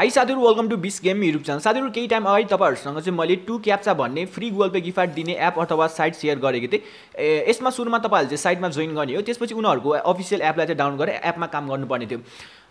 high साथीहरू welcome to Biz Game YouTube channel साथीहरू केही टाइम अगाडि तपाईँहरूसँग चाहिँ मैले टु क्याप्चा भन्ने फ्री गुगल पे गिफ्ट दिने एप अथवा साइट सेयर गरेको थिएँ यसमा सुरुमा तपाईँहरूले चाहिँ साइटमा जोइन गर्ने हो त्यसपछि उनीहरूको अफिसियल एपलाई चाहिँ डाउन गरेर एपमा काम गर्नुपर्ने थियो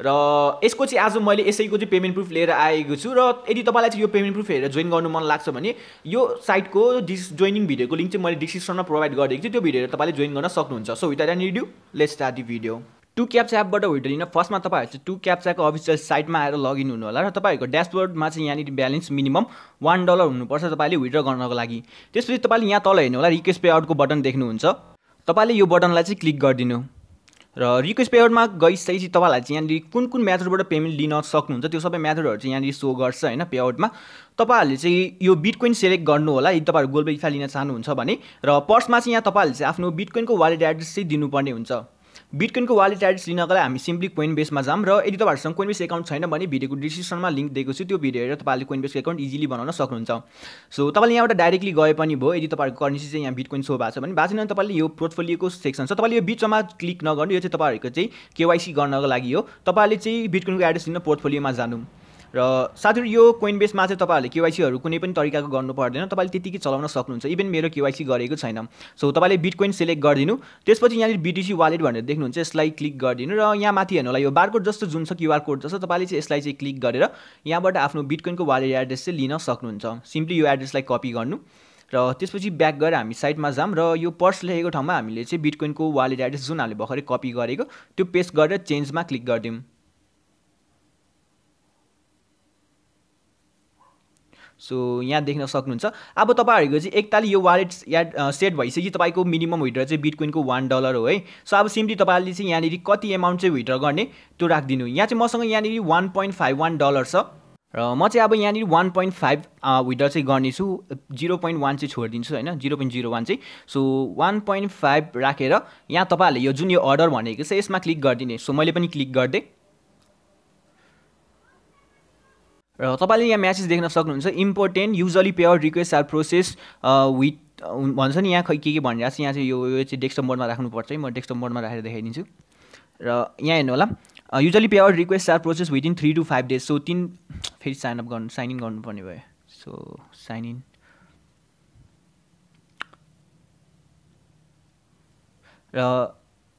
र यसको चाहिँ आज मैले यसैको चाहिँ पेमेन्ट प्रुफ लिएर आएको छु र यदि तपाईँलाई चाहिँ यो पेमेन्ट प्रुफ हेरेर जोइन गर्नु मन लाग्छ भने यो साइटको डिस जोइनिङ भिडियोको लिङ्क चाहिँ मैले डिस्क्रिप्सनमा प्रोभाइड गरिदिएको छु त्यो भिडियो तपाईँले जोइन गर्न सक्नुहुन्छ so with an ado let's start the video two captcha एपबाट होइडो लिन फर्स्टमा तपाईँहरू चाहिँ टु क्याप्साको अफिसियल साइटमा आएर लगइन हुनु होला र तपाईँहरूको ड्यासबोर्डमा चाहिँ यहाँनिर ब्यालेन्स मिनिमम वान डलर हुनुपर्छ तपाईँले विड्र गर्नको लागि त्यसपछि तपाईँले यहाँ तल हेर्नु होला रिक्वेस्ट पेआउटको बटन देख्नुहुन्छ तपाईँले यो बटनलाई चाहिँ क्लिक गरिदिनु र रिक्वेस्ट पेआउटमा गइसकेपछि तपाईँलाई चाहिँ यहाँनिर कुन कुन म्याथडबाट पेमेन्ट लिन सक्नुहुन्छ त्यो सबै म्याथडहरू चाहिँ यहाँनिर सो गर्छ होइन पेआउटमा तपाईँहरूले चाहिँ यो बिटकोइन सेलेक्ट गर्नु होला यदि तपाईँहरू गोल्ड इफा लिन चाहनुहुन्छ भने र पर्समा चाहिँ यहाँ तपाईँहरूले चाहिँ आफ्नो बिटकोइनको वालेट एड्रेस चाहिँ दिनुपर्ने हुन्छ बिटकोइनको वालेट एड्रेस लिनको लागि हामी सिम्पली कोइन बेसमा जाम र यदि तपाईँहरूसँग कोइन बेस एकाउन्ट छैन भने भिडियोको डिस्क्रिप्सनमा लिङ्क दिएको छु त्यो भिडियो हेरेर तपाईँले कोइन बेसको एकाउन्ट इजिली बनाउन सक्नुहुन्छ सो तपाईँले यहाँबाट डाइरेक्टली गए पनि भयो यदि तपाईँहरूको करेन्सी चाहिँ यहाँ बिटकोइन सो भएको छ भने भएको छैन तपाईँले यो पोर्टफोलियोको सेक्सन छ तपाईँले यो बिचमा क्लिक नगर्नु यो चाहिँ तपाईँहरूको चाहिँ केवाइसी गर्नको लागि हो तपाईँले चाहिँ बिटकोइनको एड्रेस लिन पोर्टफोलियोमा जानु र साथीहरू यो कोइन बेसमा चाहिँ तपाईँहरूले केवाइसीहरू कुनै पनि तरिकाको गर्नु पर्दैन तपाईँले त्यतिकै चलाउन सक्नुहुन्छ इभन मेरो केवाइसी गरेको छैन सो तपाईँले बिटकोइन सेलेक्ट गरिदिनु त्यसपछि यहाँनिर बिटिसी वालेट भनेर देख्नुहुन्छ यसलाई क्लिक गरिदिनु र यहाँ माथि हेर्नुलाई यो बारकोड जस्तो जुन छ क्युआर कोड जस्तो तपाईँले चाहिँ यसलाई चाहिँ क्लिक गरेर यहाँबाट आफ्नो बिटकोइनको वालेट एड्रेस चाहिँ लिन सक्नुहुन्छ सिम्पली यो एड्रेसलाई कपी गर्नु र त्यसपछि ब्याक गएर हामी साइडमा जाम र यो पर्स लेखेको ठाउँमा हामीले चाहिँ बिटकोइनको वालेट एड्रेस जुन हामीले भर्खरै कपी गरेको त्यो पेस्ट गरेर चेन्जमा क्लिक गरिदिउँ सो यहाँ देख्न सक्नुहुन्छ अब तपाईँहरूको चाहिँ एकताली यो वालेट या सेट भइसक्यो तपाईँको मिनिमम विड्र चाहिँ बिटकोइनको वान डलर हो है सो अब सिम्पली तपाईँले चाहिँ यहाँनिर कति एमाउन्ट चाहिँ विड्र गर्ने त्यो राखिदिनु यहाँ चाहिँ मसँग यहाँनिर one point five one dollar छ र म चाहिँ अब यहाँनिर वान पोइन्ट फाइभ विड्र चाहिँ गर्नेछु जिरो पोइन्ट वान चाहिँ छोडिदिन्छु होइन जिरो पोइन्ट जिरो वान चाहिँ सो वान पोइन्ट फाइभ राखेर यहाँ तपाईँहरूले यो जुन यो अर्डर भनेको छ यसमा क्लिक गरिदिने सो मैले पनि क्लिक गरिदिएँ र तपाईँले यहाँ म्यासेज देख्न सक्नुहुन्छ important usually pair request are process with भन्छ नि यहाँ खै के के भनिरहेको छ यहाँ चाहिँ यो यो चाहिँ डेस्कटप मोडमा राख्नुपर्छ है म डेस्कटप मोडमा राखेर देखाइदिन्छु र यहाँ हेर्नु होला usually pair request are process within three to five days so तिन फेरि साइनअप गर्नु साइन इन गर्नुपर्ने भयो सो साइन इन र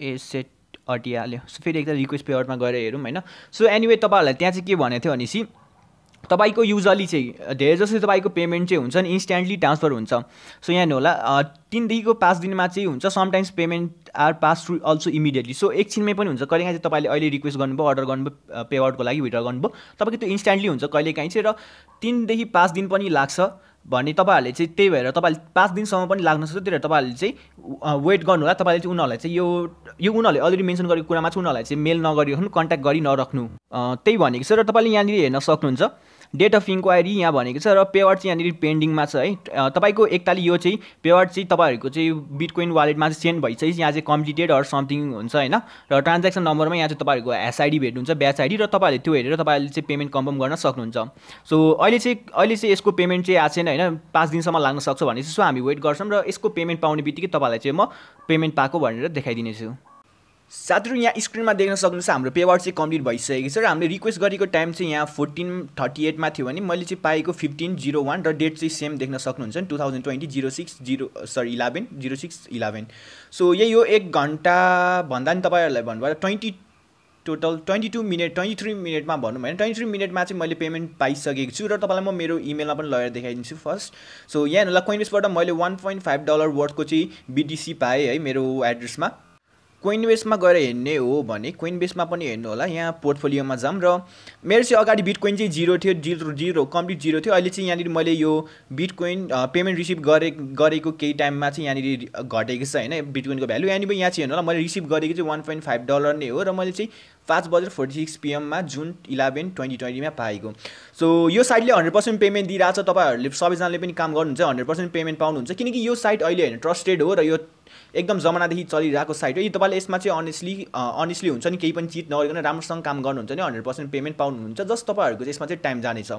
ए सेट अटिहाल्यो सो फेरि एकदम रिक्वेस्ट पेयरमा गएर हेरौँ होइन सो एनिवे तपाईँहरूलाई त्यहाँ चाहिँ के भनेको थियो भनेपछि तपाईँको युजली चाहिँ धेरै जस्तो तपाईँको पेमेन्ट चाहिँ हुन्छ नि इन्स्ट्यान्टली ट्रान्सफर हुन्छ सो यहाँ होला तिनदेखिको पाँच दिनमा चाहिँ हुन्छ sometimes payment are pass through also immediately so एकछिनमै पनि हुन्छ कहिले चाहिँ तपाईँले अहिले रिक्वेस्ट गर्नुभयो अर्डर गर्नुभयो पे आउटको लागि विड्र गर्नुभयो तपाईँको त्यो इन्स्ट्यान्टली हुन्छ कहिलेकाहीँ चाहिँ र तिनदेखि पाँच दिन पनि लाग्छ भने तपाईँहरूले चाहिँ त्यही भएर तपाईँले पाँच दिनसम्म पनि लाग्न सक्छ त्यही भएर तपाईँहरूले चाहिँ वेट गर्नु होला तपाईँले चाहिँ उनीहरूलाई चाहिँ यो यो उनीहरूले अलरेडी मेन्सन गरेको कुरामा चाहिँ उनीहरूलाई चाहिँ मेल नगरिराख्नु कन्ट्याक्ट गरी नराख्नु त्यही भनेको छ र तपाईँले यहाँनिर हेर्न सक्नुहुन्छ डेट अफ इन्क्वायरी यहाँ भनेको छ र पेआउट चाहिँ यहाँनिर पेन्डिङमा छ है तपाईँको एकताली यो चाहिँ पेआउट चाहिँ तपाईँहरूको चाहिँ बिटकोइन वालेटमा चाहिँ सेन्ड भइसकेपछि यहाँ चाहिँ कम्प्लिटेड अर समथिङ हुन्छ होइन र ट्रान्जेक्सन नम्बरमा यहाँ चाहिँ तपाईँहरूको एसआइडी भेट्नुहुन्छ ब्याच आइडी र तपाईँहरूले त्यो हेरेर तपाईँहरूले चाहिँ पेमेन्ट कन्फर्म गर्न सक्नुहुन्छ सो अहिले चाहिँ अहिले चाहिँ यसको पेमेन्ट चाहिँ आएको छैन होइन पाँच दिनसम्म लाग्न सक्छ चाहिँ सो हामी वेट गर्छौँ र यसको पेमेन्ट पाउने बित्तिकै तपाईँलाई चाहिँ म पेमेन्ट पाएको भनेर देखाइदिनेछु साथीहरू यहाँ स्क्रिनमा देख्न सक्नुहुन्छ हाम्रो पेवार्ड चाहिँ कम्प्लिट भइसकेको छ र हामीले रिक्वेस्ट गरेको टाइम चाहिँ यहाँ फोर्टिन थर्टी एटमा थियो भने मैले चाहिँ पाएको फिफ्टिन जिरो वान र डेट चाहिँ सेम देख्न सक्नुहुन्छ two thousand twenty zero six zero sorry eleven zero six eleven so यही हो एक घन्टा भन्दा नि तपाईँहरूलाई भन्नुभयो twenty total twenty two minute twenty three मिनटमा भनौँ भने ट्वेन्टी थ्री मिनटमा चाहिँ मैले पेमेन्ट पाइसकेको छु र तपाईँलाई म मेरो इमेलमा पनि लगेर देखाइदिन्छु फर्स्ट सो यहाँ कोइनबेसबाट मैले वान पोइन्ट फाइभ डलर वर्डको चाहिँ बिडिसी पाएँ है मेरो एड्रेसमा कोइन गएर हेर्ने हो भने कोइन बेसमा पनि हेर्नु होला यहाँ पोर्टफोलियोमा जाऊँ र मेरो चाहिँ अगाडि बिटकोइन चाहिँ जिरो थियो जिरो जिरो कम्प्लिट जिरो थियो अहिले चाहिँ यहाँनिर मैले यो बिटकोइन पेमेन्ट रिसिभ गरे गरेको केही टाइममा चाहिँ यहाँनिर घटेको छ होइन बिटकोइनको भ्यालु यहाँनिर यहाँ चाहिँ हेर्नु होला मैले रिसिभ गरेको चाहिँ वान पोइन्ट फाइभ डलर नै हो र मैले चाहिँ पाँच बजेर फोर्टी सिक्स पिएममा जुन इलेभेन ट्वेन्टी ट्वेन्टीमा पाएको सो यो साइटले हन्ड्रेड पर्सेन्ट पेमेन्ट दिइरहेको छ तपाईँहरूले सबैजनाले पनि काम गर्नुहुन्छ हन्ड्रेड पर्सेन्ट पेमेन्ट पाउनुहुन्छ किनकि यो साइट अहिले होइन ट्रस्टेड हो र यो एकदम जमानादेखि चलिरहेको साइट हो यदि तपाईँले यसमा चाहिँ अनेस्टली अनेस्टली हुन्छ नि केही पनि चिट नगरिकन राम्रोसँग काम गर्नुहुन्छ नि हन्ड्रेड पर्सेन्ट पेमेन्ट पाउनुहुन्छ जस्ट तपाईँहरूको चाहिँ यसमा चाहिँ टाइम जानेछ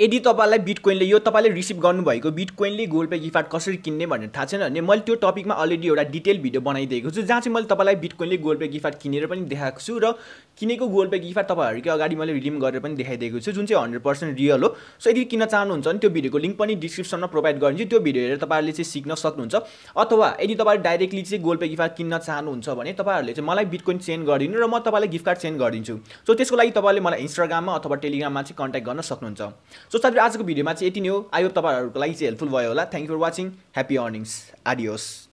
यदि तपाईँलाई बिटकोइनले यो तपाईँले रिसिभ गर्नुभएको बिटकोइनले गोल्ड पे गिफ्ट कसरी किन्ने भनेर थाहा छैन भने मैले त्यो टपिकमा अलरेडी एउटा डिटेल भिडियो बनाइदिएको छु जहाँ चाहिँ मैले तपाईँलाई बिटकोइनले गुगल पे गिफ्ट किनेर पनि देखाएको छु र किनेको गुगल पे गिफ्ट तपाईँहरूकै अगाडि मैले रिडिम गरेर पनि देखाइदिएको छु जुन चाहिँ हन्ड्रेड पर्सेन्ट रियल हो सो यदि किन्न चाहनुहुन्छ भने त्यो भिडियोको लिङ्क पनि डिस्क्रिप्सनमा प्रोभाइड गरिन्छ त्यो भिडियो हेरेर तपाईँहरूले चाहिँ सिक्न सक्नुहुन्छ अथवा यदि तपाईँ डाइरेक्टली चाहिँ गोल पे गिफ्ट किन्न चाहनुहुन्छ भने तपाईँहरूले चाहिँ मलाई बिटकोइन सेन्ड गरिदिनु र म तपाईँलाई गिफ्ट कार्ड सेन्ड गरिदिन्छु सो त्यसको लागि तपाईँले मलाई इन्स्टाग्राममा अथवा टेलिग्राममा चाहिँ कन्ट्याक्ट गर्न सक्नुहुन्छ सो साथीहरू आजको भिडियोमा चाहिँ यति नै हो आई होप तपाईँहरूको लागि चाहिँ हेल्पफुल भयो होला thank you for watching happy earnings आडियोस्